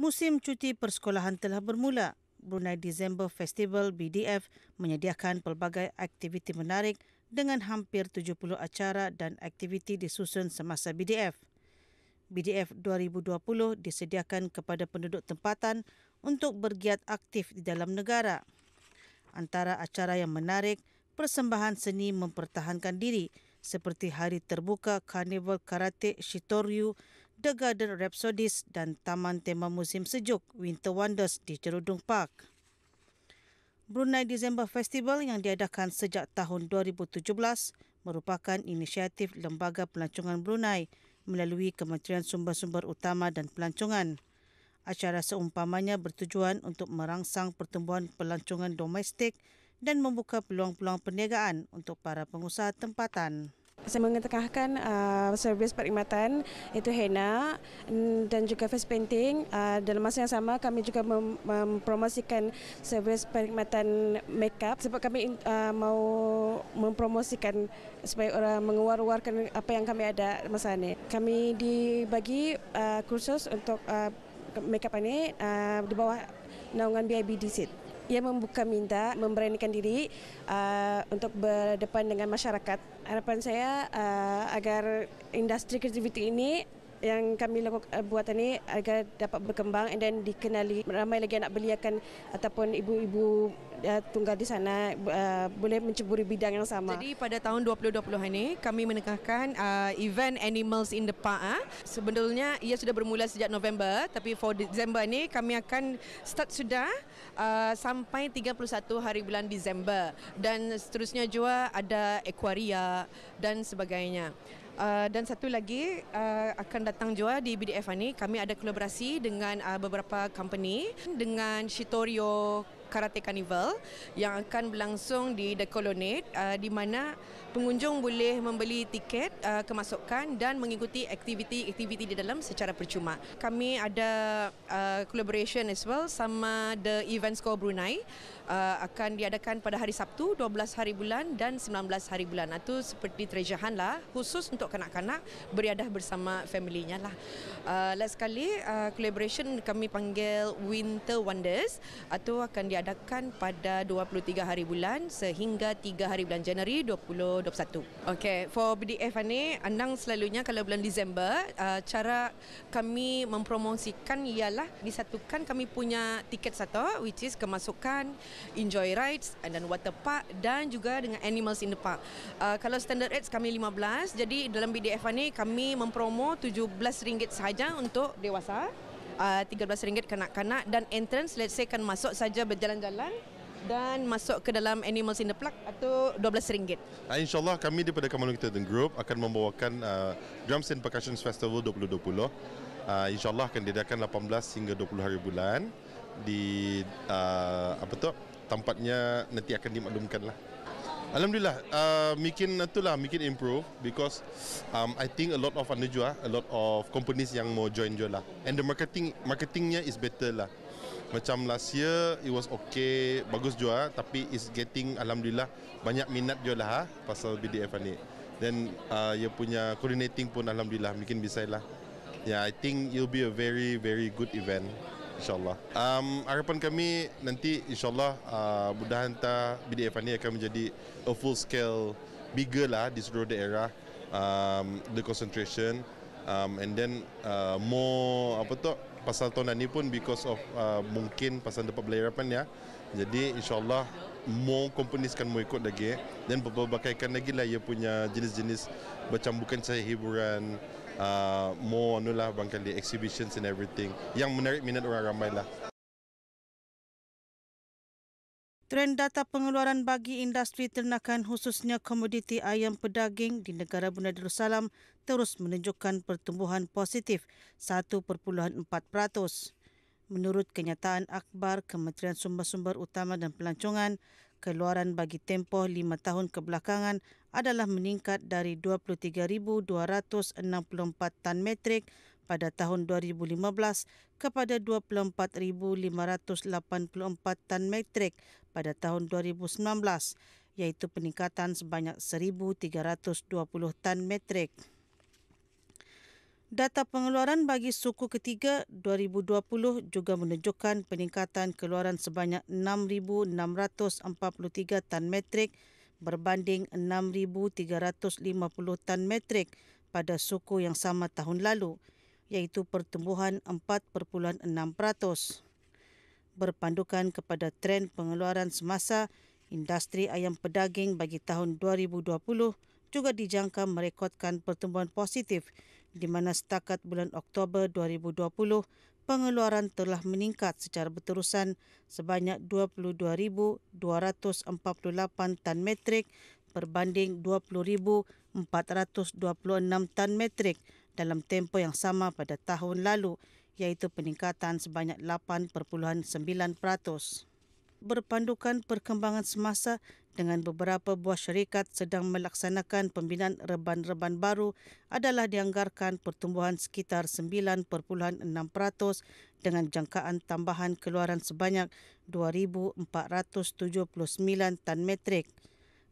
musim cuti persekolahan telah bermula. Brunei December Festival BDF menyediakan pelbagai aktiviti menarik dengan hampir 70 acara dan aktiviti disusun semasa BDF. BDF 2020 disediakan kepada penduduk tempatan untuk bergiat aktif di dalam negara. Antara acara yang menarik, persembahan seni mempertahankan diri seperti Hari Terbuka Karnival Karate Shitoryu The Garden Rhapsodies dan Taman Tema Musim Sejuk Winter Wonders di Cerudung Park. Brunei December Festival yang diadakan sejak tahun 2017 merupakan inisiatif Lembaga Pelancongan Brunei melalui Kementerian Sumber-Sumber Utama dan Pelancongan. Acara seumpamanya bertujuan untuk merangsang pertumbuhan pelancongan domestik dan membuka peluang-peluang perniagaan untuk para pengusaha tempatan. Saya mengetengahkan uh, servis perkhidmatan itu hena mm, dan juga face painting. Uh, dalam masa yang sama kami juga mem- mempromosikan servis perkhidmatan makeup sebab kami uh, mau mempromosikan supaya orang mengeluarkan apa yang kami ada masa ini. Kami dibagi uh, kursus untuk uh, makeup ini uh, di bawah naungan BIBDC ia membuka minda, memberanikan diri uh, untuk berdepan dengan masyarakat. Harapan saya uh, agar industri kreativiti ini yang kami lakukan eh, buat ini agar dapat berkembang dan dikenali ramai lagi anak beliakan ataupun ibu-ibu uh, tunggal di sana uh, boleh menceburi bidang yang sama. Jadi pada tahun 2020 ini kami menengahkan uh, event Animals in the Park. Uh. Ah. Sebenarnya ia sudah bermula sejak November tapi for Disember ini kami akan start sudah uh, sampai 31 hari bulan Disember dan seterusnya juga ada Aquaria dan sebagainya. Eh, dan satu lagi uh, akan datang jual di BDF ini kami ada kolaborasi dengan uh, beberapa company dengan Shitorio Karate Carnival yang akan berlangsung di The Colonnade uh, di mana pengunjung boleh membeli tiket uh, kemasukan dan mengikuti aktiviti-aktiviti di dalam secara percuma. Kami ada uh, collaboration as well sama The Events Co Brunei Uh, akan diadakan pada hari Sabtu 12 hari bulan dan 19 hari bulan itu seperti terjahan lah khusus untuk kanak-kanak beriadah bersama familynya lah uh, last sekali uh, collaboration kami panggil Winter Wonders itu akan diadakan pada 23 hari bulan sehingga 3 hari bulan Januari 2021 Okay, for BDF ni Anang selalunya kalau bulan Disember uh, cara kami mempromosikan ialah disatukan kami punya tiket satu which is kemasukan enjoy rides and then water park dan juga dengan animals in the park. Uh, kalau standard rates kami 15, jadi dalam BDF ini kami mempromo RM17 sahaja untuk dewasa, uh, RM13 kanak-kanak dan entrance let's say kan masuk saja berjalan-jalan dan masuk ke dalam Animals in the Park atau RM12. Uh, InsyaAllah kami daripada Kamalun Kita dan Group akan membawakan uh, Drums and Percussions Festival 2020. Uh, ah, InsyaAllah akan diadakan 18 hingga 20 hari bulan di uh, apa tu? tempatnya nanti akan dimaklumkan lah. Alhamdulillah, uh, mungkin itulah, mungkin improve because um, I think a lot of anda jual, a lot of companies yang mau join jual lah. And the marketing, marketingnya is better lah. Macam last year, it was okay, bagus jual, tapi is getting, alhamdulillah, banyak minat jual lah ha, pasal BDF ni. Then, uh, ia punya coordinating pun alhamdulillah, mungkin bisa lah. Yeah, I think it'll be a very, very good event. InsyaAllah um, Harapan kami nanti InsyaAllah uh, Mudah-mudahan BDF ini akan menjadi A full scale Bigger lah Di seluruh daerah um, The concentration um, And then uh, More Apa tu Pasal tahun ni pun Because of uh, Mungkin Pasal dapat belayar ya Jadi insyaAllah More companies kan Mau ikut lagi Dan beberapa berbagai lagi lah Ia punya jenis-jenis Macam bukan saya hiburan Uh, more nula lah bang exhibitions and everything yang menarik minat orang ramai lah. Trend data pengeluaran bagi industri ternakan khususnya komoditi ayam pedaging di negara Brunei Darussalam terus menunjukkan pertumbuhan positif 1.4%. Menurut kenyataan akhbar Kementerian Sumber-Sumber Utama dan Pelancongan, keluaran bagi tempoh lima tahun kebelakangan adalah meningkat dari 23,264 tan metrik pada tahun 2015 kepada 24,584 tan metrik pada tahun 2019 iaitu peningkatan sebanyak 1,320 tan metrik. Data pengeluaran bagi suku ketiga 2020 juga menunjukkan peningkatan keluaran sebanyak 6,643 tan metrik berbanding 6,350 tan metrik pada suku yang sama tahun lalu, iaitu pertumbuhan 4.6%. Berpandukan kepada trend pengeluaran semasa, industri ayam pedaging bagi tahun 2020 juga dijangka merekodkan pertumbuhan positif di mana setakat bulan Oktober 2020, pengeluaran telah meningkat secara berterusan sebanyak 22,248 tan metrik berbanding 20,426 tan metrik dalam tempoh yang sama pada tahun lalu iaitu peningkatan sebanyak 8.9% berpandukan perkembangan semasa dengan beberapa buah syarikat sedang melaksanakan pembinaan reban-reban baru adalah dianggarkan pertumbuhan sekitar 9.6% dengan jangkaan tambahan keluaran sebanyak 2479 tan metrik.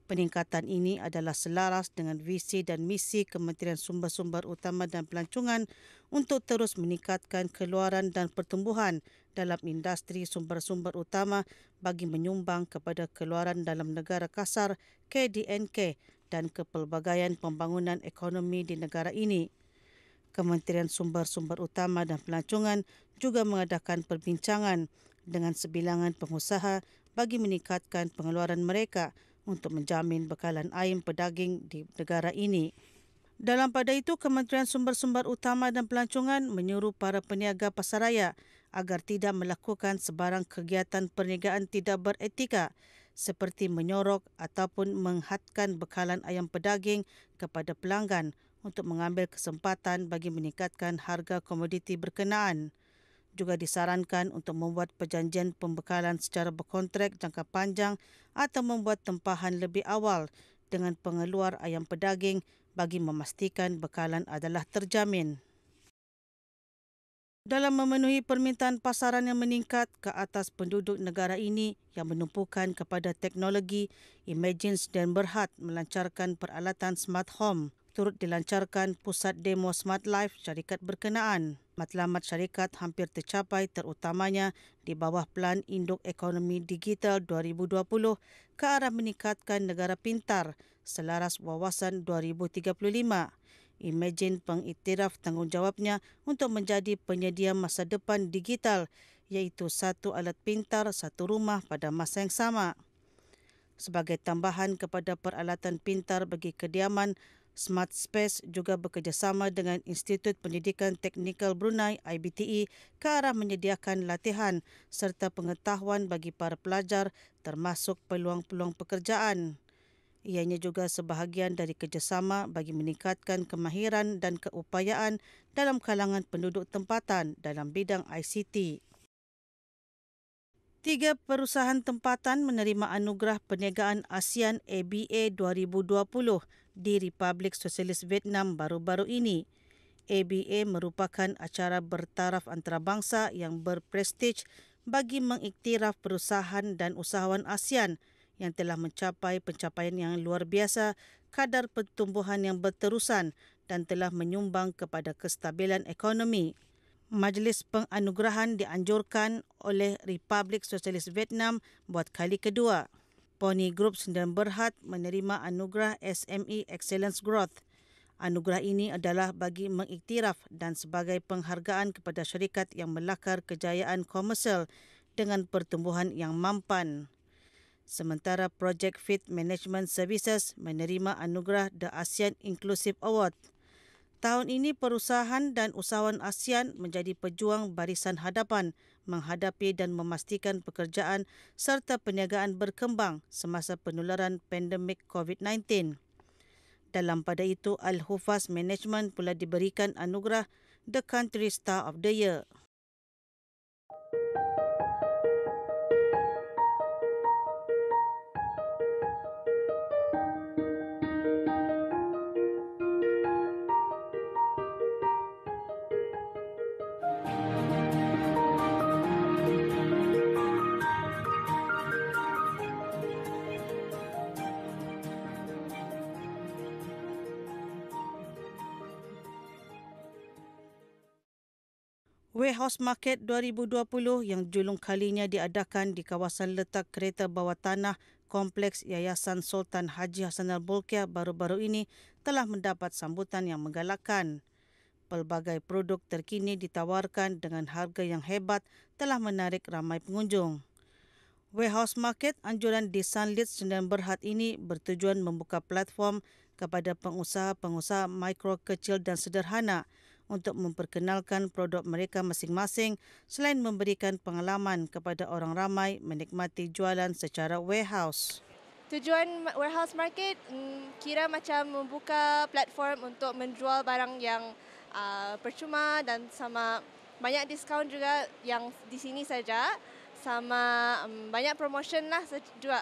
Peningkatan ini adalah selaras dengan visi dan misi Kementerian Sumber-Sumber Utama dan Pelancongan untuk terus meningkatkan keluaran dan pertumbuhan dalam industri sumber-sumber utama bagi menyumbang kepada keluaran dalam negara kasar KDNK dan kepelbagaian pembangunan ekonomi di negara ini. Kementerian Sumber-Sumber Utama dan Pelancongan juga mengadakan perbincangan dengan sebilangan pengusaha bagi meningkatkan pengeluaran mereka untuk menjamin bekalan ayam pedaging di negara ini. Dalam pada itu, Kementerian Sumber-Sumber Utama dan Pelancongan menyuruh para peniaga pasaraya agar tidak melakukan sebarang kegiatan perniagaan tidak beretika seperti menyorok ataupun menghadkan bekalan ayam pedaging kepada pelanggan untuk mengambil kesempatan bagi meningkatkan harga komoditi berkenaan juga disarankan untuk membuat perjanjian pembekalan secara berkontrak jangka panjang atau membuat tempahan lebih awal dengan pengeluar ayam pedaging bagi memastikan bekalan adalah terjamin. Dalam memenuhi permintaan pasaran yang meningkat ke atas penduduk negara ini yang menumpukan kepada teknologi, Imagines dan Berhad melancarkan peralatan smart home turut dilancarkan pusat demo Smart Life syarikat berkenaan matlamat syarikat hampir tercapai terutamanya di bawah Plan Induk Ekonomi Digital 2020 ke arah meningkatkan negara pintar selaras wawasan 2035. Imagine pengiktiraf tanggungjawabnya untuk menjadi penyedia masa depan digital iaitu satu alat pintar satu rumah pada masa yang sama. Sebagai tambahan kepada peralatan pintar bagi kediaman, Smart Space juga bekerjasama dengan Institut Pendidikan Teknikal Brunei IBTE ke arah menyediakan latihan serta pengetahuan bagi para pelajar termasuk peluang-peluang pekerjaan. Ianya juga sebahagian dari kerjasama bagi meningkatkan kemahiran dan keupayaan dalam kalangan penduduk tempatan dalam bidang ICT. Tiga perusahaan tempatan menerima anugerah perniagaan ASEAN ABA 2020 di Republik Sosialis Vietnam baru-baru ini. ABA merupakan acara bertaraf antarabangsa yang berprestij bagi mengiktiraf perusahaan dan usahawan ASEAN yang telah mencapai pencapaian yang luar biasa, kadar pertumbuhan yang berterusan dan telah menyumbang kepada kestabilan ekonomi. Majlis penganugerahan dianjurkan oleh Republik Sosialis Vietnam buat kali kedua. Pony Group Sdn Berhad menerima anugerah SME Excellence Growth. Anugerah ini adalah bagi mengiktiraf dan sebagai penghargaan kepada syarikat yang melakar kejayaan komersial dengan pertumbuhan yang mampan. Sementara Project Fit Management Services menerima anugerah The ASEAN Inclusive Award. Tahun ini perusahaan dan usahawan ASEAN menjadi pejuang barisan hadapan menghadapi dan memastikan pekerjaan serta perniagaan berkembang semasa penularan pandemik COVID-19. Dalam pada itu, Al-Hufaz Management pula diberikan anugerah The Country Star of the Year. Warehouse Market 2020 yang julung kalinya diadakan di kawasan letak kereta bawah tanah Kompleks Yayasan Sultan Haji Hassanal Bolkiah baru-baru ini telah mendapat sambutan yang menggalakkan. Pelbagai produk terkini ditawarkan dengan harga yang hebat telah menarik ramai pengunjung. Warehouse Market anjuran di Sunlit Sendan Berhad ini bertujuan membuka platform kepada pengusaha-pengusaha mikro kecil dan sederhana untuk memperkenalkan produk mereka masing-masing selain memberikan pengalaman kepada orang ramai menikmati jualan secara warehouse. Tujuan warehouse market mm, kira macam membuka platform untuk menjual barang yang uh, percuma dan sama banyak diskaun juga yang di sini saja sama um, banyak promotion lah juga.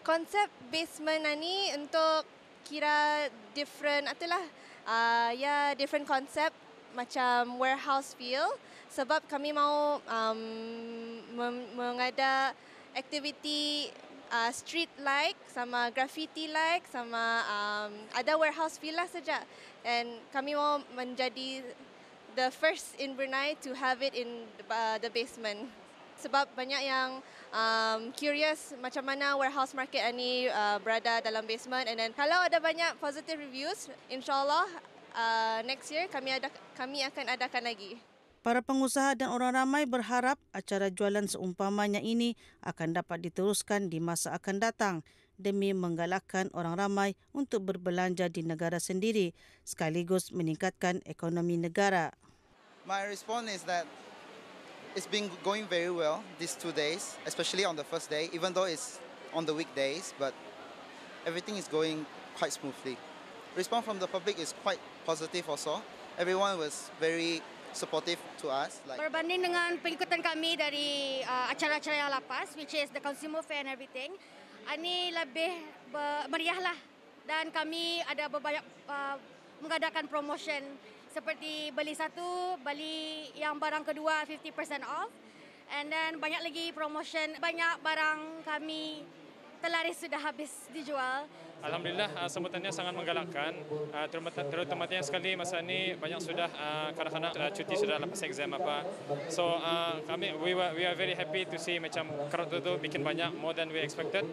Konsep basement lah ni untuk kira different atulah uh, ya yeah, different konsep macam warehouse feel sebab kami mahu um, mengada aktiviti uh, street like sama graffiti like sama um, ada warehouse feel lah saja and kami mahu menjadi the first in Brunei to have it in the, uh, the basement sebab banyak yang um, curious macam mana warehouse market ini uh, berada dalam basement and then kalau ada banyak positive reviews insyaallah Uh, next year kami ada kami akan adakan lagi. Para pengusaha dan orang ramai berharap acara jualan seumpamanya ini akan dapat diteruskan di masa akan datang demi menggalakkan orang ramai untuk berbelanja di negara sendiri sekaligus meningkatkan ekonomi negara. My response is that it's been going very well these two days, especially on the first day, even though it's on the weekdays, but everything is going quite smoothly response from the public is quite positive also. Everyone was very supportive to us. Like, Berbanding dengan pengikutan kami dari uh, acara-acara yang lapas, which is the consumer fair and everything, ini lebih meriah lah. Dan kami ada banyak uh, mengadakan promotion seperti beli satu, beli yang barang kedua 50% off. And then banyak lagi promotion, banyak barang kami telaris sudah habis dijual. Alhamdulillah uh, ah, sambutannya sangat menggalakkan. Uh, terutama, terutamanya sekali masa ini banyak sudah ah, kanak-kanak uh, uh, cuti sudah lepas exam apa. So uh, kami we were, we are very happy to see macam kerat tu bikin banyak more than we expected.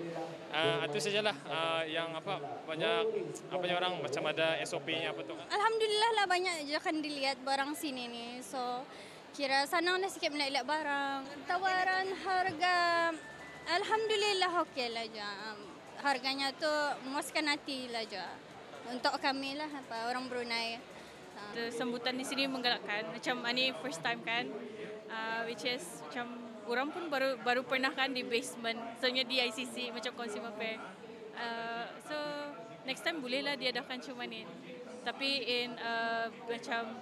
Uh, itu sajalah uh, yang apa banyak apa orang macam ada SOP-nya apa tu. Alhamdulillah lah banyak je kan dilihat barang sini ni. So kira sana nasi sikit nak lihat barang. Tawaran harga Alhamdulillah okey lah ja. Harganya tu moskan hati lah ja. Untuk kami lah apa orang Brunei. The sambutan di sini menggalakkan macam ini ah, first time kan uh, which is macam orang pun baru baru pernah kan di basement sebenarnya di ICC macam consumer fair uh, so next time bolehlah diadakan cuma ni tapi in uh, macam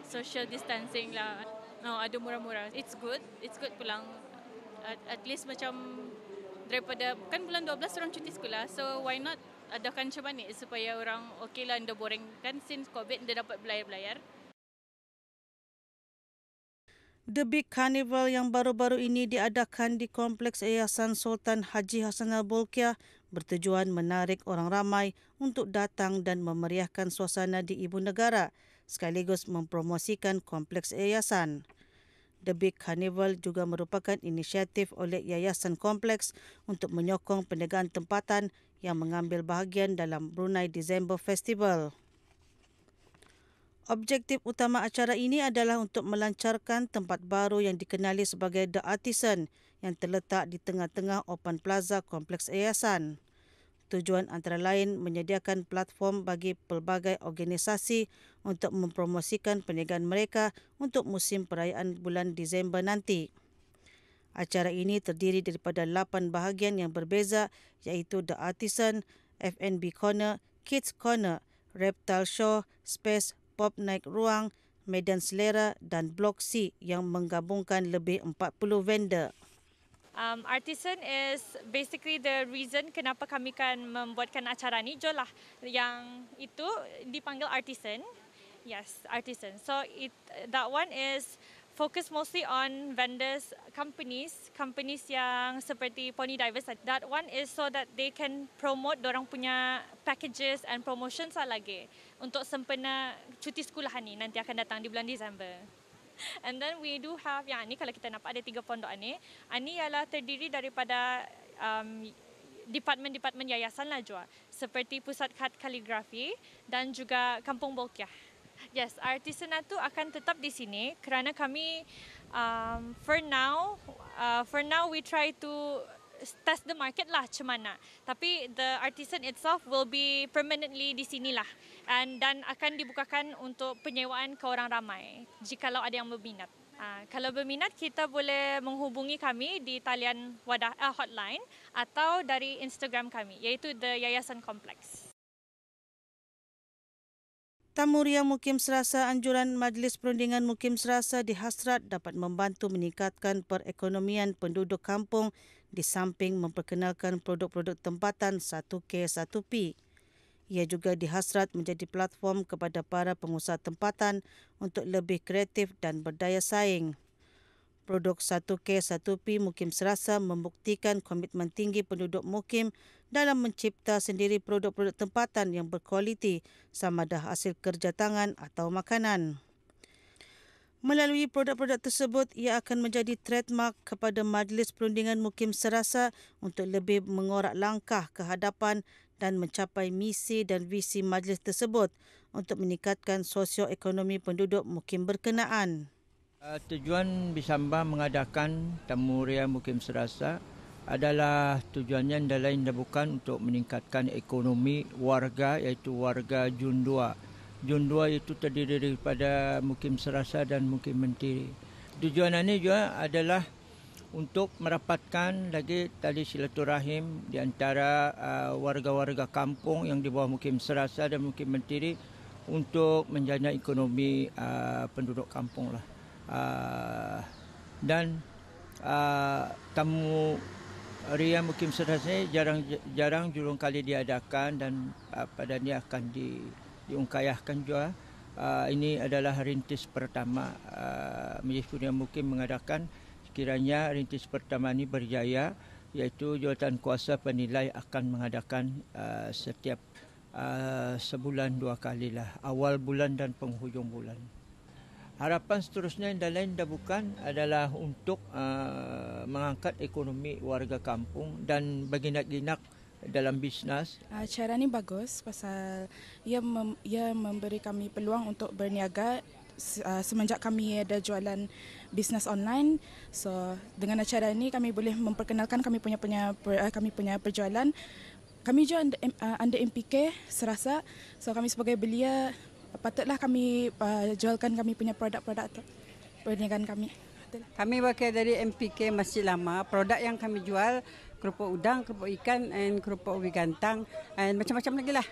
social distancing lah no ada murah-murah it's good it's good pulang at, at least macam daripada kan bulan 12 orang cuti sekolah so why not adakan macam ni supaya orang okey lah anda boring kan since covid dia dapat belayar-belayar The Big Carnival yang baru-baru ini diadakan di Kompleks Yayasan Sultan Haji Hassan Al-Bolkiah bertujuan menarik orang ramai untuk datang dan memeriahkan suasana di Ibu Negara sekaligus mempromosikan Kompleks Yayasan. The Big Carnival juga merupakan inisiatif oleh Yayasan Kompleks untuk menyokong penegaan tempatan yang mengambil bahagian dalam Brunei December Festival. Objektif utama acara ini adalah untuk melancarkan tempat baru yang dikenali sebagai The Artisan yang terletak di tengah-tengah Open Plaza Kompleks Yayasan. Tujuan antara lain menyediakan platform bagi pelbagai organisasi untuk mempromosikan perniagaan mereka untuk musim perayaan bulan Disember nanti. Acara ini terdiri daripada lapan bahagian yang berbeza iaitu The Artisan, F&B Corner, Kids Corner, Reptile Show, Space, Pop Naik Ruang, Medan Selera dan Blok C yang menggabungkan lebih 40 vendor. Um, artisan is basically the reason kenapa kami kan membuatkan acara ni. jola yang itu dipanggil artisan. Yes, artisan. So it, that one is focus mostly on vendors, companies, companies yang seperti Pony Divers. That one is so that they can promote dorang punya packages and promotions lah lagi untuk sempena cuti sekolah ni nanti akan datang di bulan Disember. And then we do have yang ni kalau kita nampak ada tiga pondok ni. Ini ah, ialah terdiri daripada um, departmen-departmen yayasan lah jua. Seperti pusat kad kaligrafi dan juga kampung Bolkiah. Yes, artisanat tu akan tetap di sini kerana kami um, for now uh, for now we try to test the market lah macam mana. Tapi the artisan itself will be permanently di sini lah. And, dan akan dibukakan untuk penyewaan ke orang ramai. Jikalau ada yang berminat. Uh, kalau berminat kita boleh menghubungi kami di talian wadah uh, hotline atau dari Instagram kami iaitu the Yayasan Kompleks. Tamu Tamuria Mukim Serasa Anjuran Majlis Perundingan Mukim Serasa di Hasrat dapat membantu meningkatkan perekonomian penduduk kampung di samping memperkenalkan produk-produk tempatan 1K1P. Ia juga dihasrat menjadi platform kepada para pengusaha tempatan untuk lebih kreatif dan berdaya saing. Produk 1K1P Mukim Serasa membuktikan komitmen tinggi penduduk Mukim dalam mencipta sendiri produk-produk tempatan yang berkualiti sama ada hasil kerja tangan atau makanan. Melalui produk-produk tersebut, ia akan menjadi trademark kepada Majlis Perundingan Mukim Serasa untuk lebih mengorak langkah ke hadapan dan mencapai misi dan visi majlis tersebut untuk meningkatkan sosioekonomi penduduk mukim berkenaan. Uh, tujuan Bisamba mengadakan temuria mukim serasa adalah tujuannya dan lain dan bukan untuk meningkatkan ekonomi warga iaitu warga Jun Jun Jundua itu terdiri daripada Mukim Serasa dan Mukim Mentiri. Tujuan ini juga adalah untuk merapatkan lagi tali silaturahim di antara uh, warga-warga kampung yang di bawah Mukim Serasa dan Mukim Mentiri untuk menjana ekonomi uh, penduduk kampung lah. Uh, dan uh, tamu Rian Mukim Sedas ini jarang-jarang julung kali diadakan dan uh, pada ini akan di, diungkayahkan juga. Uh, ini adalah rintis pertama uh, Majlis Kuning Mukim mengadakan sekiranya rintis pertama ini berjaya iaitu jawatan kuasa penilai akan mengadakan uh, setiap uh, sebulan dua kali lah, awal bulan dan penghujung bulan. Harapan seterusnya yang lain dah bukan adalah untuk uh, mengangkat ekonomi warga kampung dan berginak-ginak dalam bisnes. Acara cara ni bagus pasal ia mem- ia memberi kami peluang untuk berniaga ah, semenjak kami ada jualan bisnes online. So dengan acara ini kami boleh memperkenalkan kami punya punya ah, kami punya perjualan. Kami juga under, uh, under MPK serasa. So kami sebagai belia patutlah kami jualkan kami punya produk-produk perniagaan kami. Kami berasal dari MPK Masjid Lama. Produk yang kami jual kerupuk udang, kerupuk ikan dan kerupuk ubi gantang dan macam-macam lagi lah.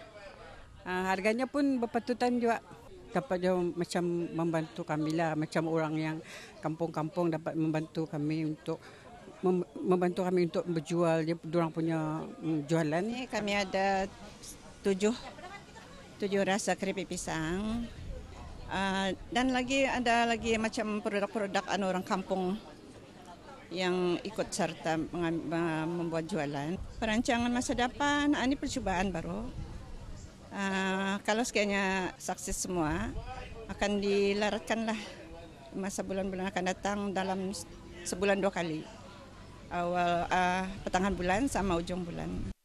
Uh, harganya pun berpatutan juga. Dapat juga macam membantu kami lah. Macam orang yang kampung-kampung dapat membantu kami untuk mem- membantu kami untuk berjual dia orang punya um, jualan. Ini kami ada tujuh tujuh rasa keripik pisang. Ah, dan lagi ada lagi macam produk-produk anu orang kampung yang ikut serta membuat jualan. Perancangan masa depan, ah, ini percobaan baru. Uh, kalau sekiranya sukses semua, akan lah masa bulan-bulan akan datang dalam sebulan dua kali. Awal uh, pertengahan bulan sama ujung bulan.